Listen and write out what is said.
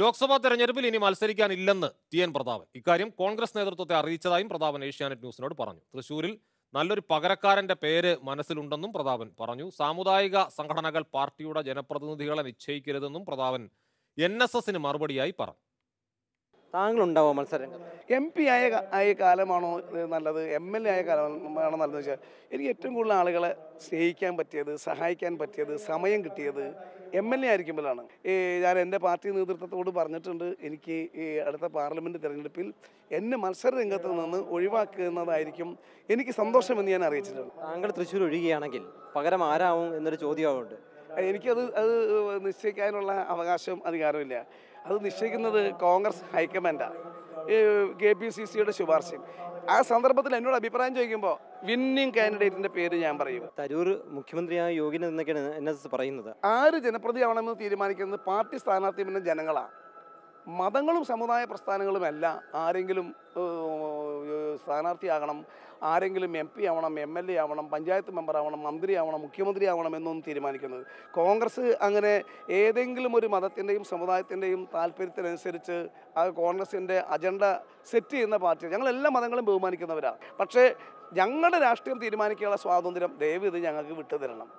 ലോക്സഭാ തെരഞ്ഞെടുപ്പിൽ ഇനി മത്സരിക്കാനില്ലെന്ന് T N Prathapan ഇക്കാര്യം കോൺഗ്രസ് നേതൃത്വത്തെ അറിയിച്ചതായും പ്രതാപൻ ഏഷ്യാനെറ്റ് ന്യൂസിനോട് പറഞ്ഞു തൃശൂരിൽ നല്ലൊരു പകരക്കാരന്റെ പേര് മനസ്സിലുണ്ടെന്നും പ്രതാപൻ പറഞ്ഞു സാമുദായിക സംഘടനകൾ പാർട്ടിയുടെ ജനപ്രതിനിധികളെ നിശ്ചയിക്കരുതെന്നും പ്രതാപൻ എൻ എസ് എസിന് മറുപടിയായി പറഞ്ഞു താങ്കൾ മത്സരം എം പി ആയ ആയ കാലമാണോ നല്ലത് എം എൽ എ ആയ കാലമാണോ നല്ലത് വെച്ചാൽ എനിക്ക് ഏറ്റവും കൂടുതൽ ആളുകളെ സ്നേഹിക്കാൻ പറ്റിയത് സഹായിക്കാൻ പറ്റിയത് സമയം കിട്ടിയത് എം എൽ എ ആയിരിക്കുമ്പോഴാണ് ഞാൻ എൻ്റെ പാർട്ടി നേതൃത്വത്തോട് പറഞ്ഞിട്ടുണ്ട് എനിക്ക് ഈ അടുത്ത പാർലമെൻറ്റ് തിരഞ്ഞെടുപ്പിൽ എന്നെ മത്സര രംഗത്ത് നിന്ന് ഒഴിവാക്കുന്നതായിരിക്കും എനിക്ക് സന്തോഷമെന്ന് ഞാൻ അറിയിച്ചിട്ടുണ്ട് താങ്കൾ തൃശ്ശൂർ ഒഴിയുകയാണെങ്കിൽ പകരം ആരാവും എന്നൊരു ചോദ്യമാവുണ്ട് എനിക്കത് അത് നിശ്ചയിക്കാനുള്ള അവകാശവും അധികാരമില്ല അത് നിശ്ചയിക്കുന്നത് കോൺഗ്രസ് ഹൈക്കമാൻഡാണ് കെ പി സി സിയുടെ ശുപാർശയും ആ സന്ദർഭത്തിൽ എന്നോട് അഭിപ്രായം ചോദിക്കുമ്പോൾ വിന്നിങ് കാൻഡിഡേറ്റിന്റെ പേര് ഞാൻ പറയും തരൂർ മുഖ്യമന്ത്രിയായ യോഗ്യന എന്നൊക്കെയാണ് എൻ എസ് പറയുന്നത് ആര് ജനപ്രതിയാവണമെന്ന് തീരുമാനിക്കുന്നത് പാർട്ടി സ്ഥാനാർത്ഥി പിന്നെ ജനങ്ങളാണ് മതങ്ങളും സമുദായ പ്രസ്ഥാനങ്ങളുമല്ല ആരെങ്കിലും സ്ഥാനാർത്ഥിയാകണം ആരെങ്കിലും എം പി ആവണം എം എൽ എ ആവണം പഞ്ചായത്ത് മെമ്പർ ആവണം മന്ത്രി ആവണം മുഖ്യമന്ത്രി ആവണം എന്നൊന്നും തീരുമാനിക്കുന്നത് കോൺഗ്രസ് അങ്ങനെ ഏതെങ്കിലും ഒരു മതത്തിൻ്റെയും സമുദായത്തിൻ്റെയും താല്പര്യത്തിനനുസരിച്ച് ആ കോൺഗ്രസിൻ്റെ അജണ്ട സെറ്റ് ചെയ്യുന്ന പാർട്ടി ഞങ്ങൾ എല്ലാ മതങ്ങളും ബഹുമാനിക്കുന്നവരാണ് പക്ഷേ ഞങ്ങളുടെ രാഷ്ട്രീയം തീരുമാനിക്കാനുള്ള സ്വാതന്ത്ര്യം ദയവ് ഇത് ഞങ്ങൾക്ക് വിട്ടുതരണം